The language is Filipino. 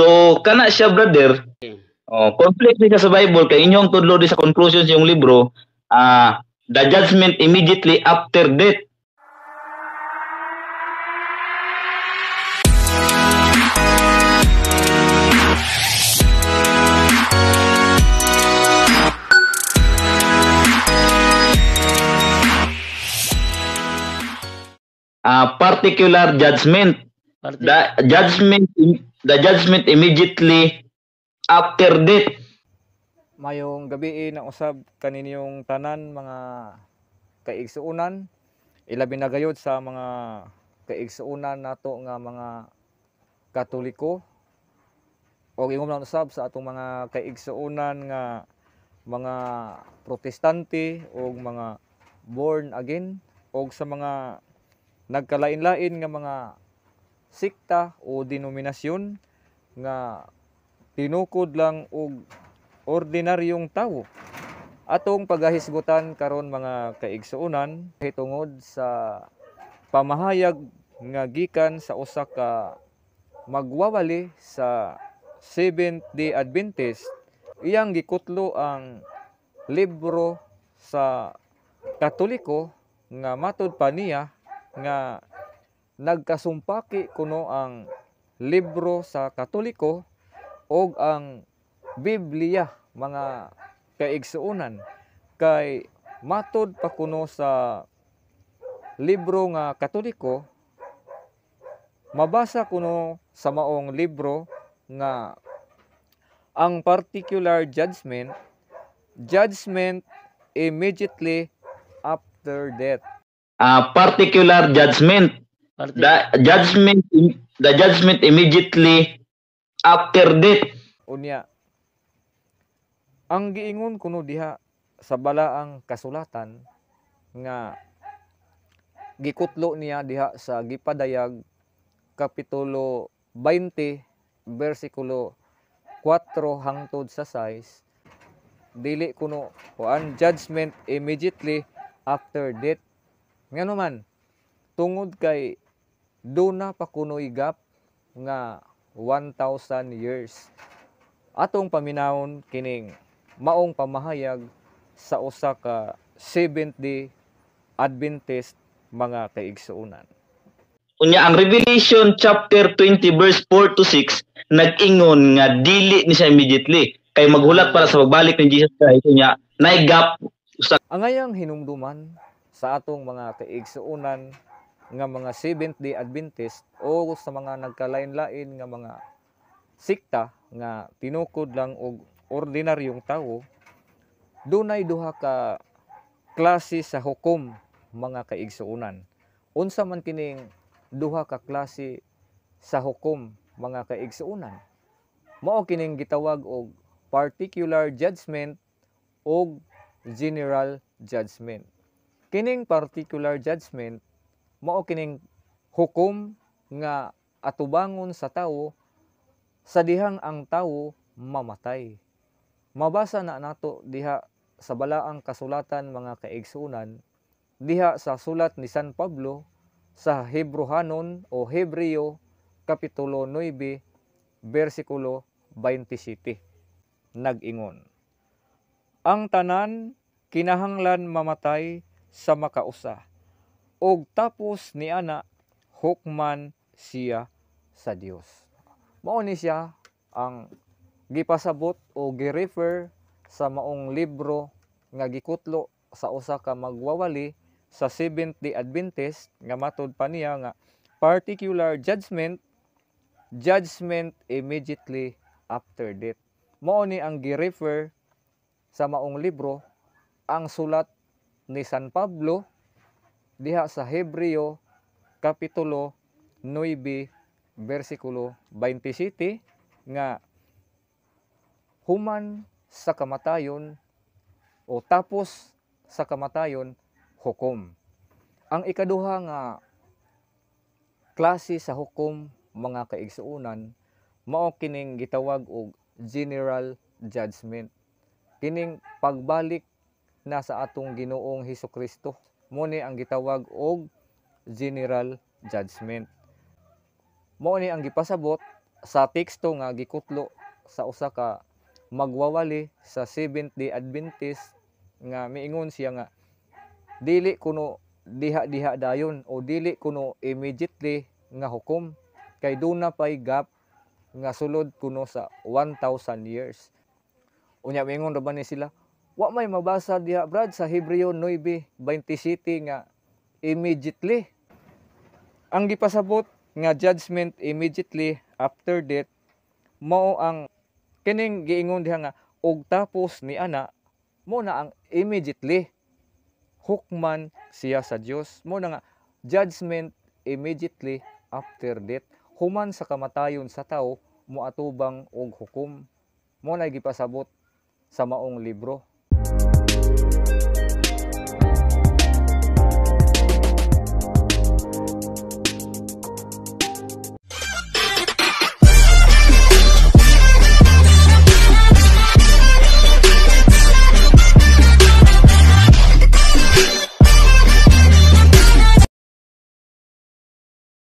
So, kana siya brother. Oh, conflict siya sa Bible kay inyong tudlo di sa conclusions yung libro, ah uh, the judgment immediately after death. Uh, particular judgment The judgment the judgment immediately after death. Mayong gabi eh, na usab kaninyong tanan mga kaigsuunan ilabi na gayod sa mga kaigsuunan nato nga mga Katoliko o ingom lang usab sa atong mga kaigsuunan nga mga protestante o mga born again o sa mga nagkalain-lain nga mga sikta o denominasyon nga tinukod lang og ordinaryong tawo. Atong pagahisgutan karon mga kaigsuonan hitungod sa pamahayag nga gikan sa usa ka magwawali sa Seventh-day Adventist iyang gikutlo ang libro sa Katoliko nga matod pa niya nga nagkasumpaki kuno ang libro sa Katoliko o ang Biblia mga kaigsuunan kay matod pa kuno sa libro nga Katoliko mabasa kuno sa maong libro nga ang particular judgment judgment immediately after death uh, particular judgment The judgment the judgment immediately after death. Unya. Ang giingon kuno diha sa balaang kasulatan nga gikutlo niya diha sa gipadayag kapitulo 20 bersikulo 4 hangtod sa 6 dili kuno kuan judgment immediately after death ngano man tungod kay do na pakunoy gap nga 1,000 years. Atong paminawon kining maong pamahayag sa usa ka Seventh-day Adventist mga kaigsuunan. Unya ang Revelation chapter 20 verse 4 to 6 nag-ingon nga dili ni siya immediately kay maghulat para sa pagbalik ni Jesus Christ unya naigap usa. Ang ayang hinumduman sa atong mga kaigsuunan nga mga Seventh Day Adventist o sa mga nagkalain-lain nga mga sikta nga tinukod lang og ordinaryong tao dunay duha ka klase sa hukom mga kaigsuonan unsa man kining duha ka klase sa hukom mga kaigsuonan mao kining gitawag og particular judgment og general judgment kining particular judgment mao kining hukom nga atubangon sa tawo sa dihang ang tawo mamatay. Mabasa na nato diha sa balaang kasulatan mga kaigsunan diha sa sulat ni San Pablo sa Hebrohanon o Hebreo kapitulo 9 bersikulo 27 nagingon Ang tanan kinahanglan mamatay sa makausa ug tapos ni ana hukman siya sa Dios. Mao ni siya ang gipasabot o girefer sa maong libro nga gikutlo sa usa ka magwawali sa Seventh-day Adventist nga matud pa niya nga particular judgment judgment immediately after death. Mao ni ang girefer sa maong libro ang sulat ni San Pablo diha sa Hebreo kapitulo 9 bersikulo 27 nga human sa kamatayon o tapos sa kamatayon hukom. Ang ikaduha nga klase sa hukom mga kaigsuonan mao kining gitawag og general judgment. Kining pagbalik na sa atong Ginoong Hesus Kristo Muni ang gitawag og general judgment. Mao ni ang gipasabot sa teksto nga gikutlo sa usa ka magwawali sa Seventh-day Adventist nga miingon siya nga dili kuno diha-diha dayon o dili kuno immediately nga hukom kay duna pay gap nga sulod kuno sa 1000 years. Unya miingon ra ni sila Wa may mabasa diha Brad sa Hebreo 9:27 nga immediately ang gipasabot nga judgment immediately after death mao ang kining giingon diha nga og tapos ni ana mo na ang immediately hukman siya sa Dios mo na nga judgment immediately after death human sa kamatayon sa tao atubang og hukom mo na gipasabot sa maong libro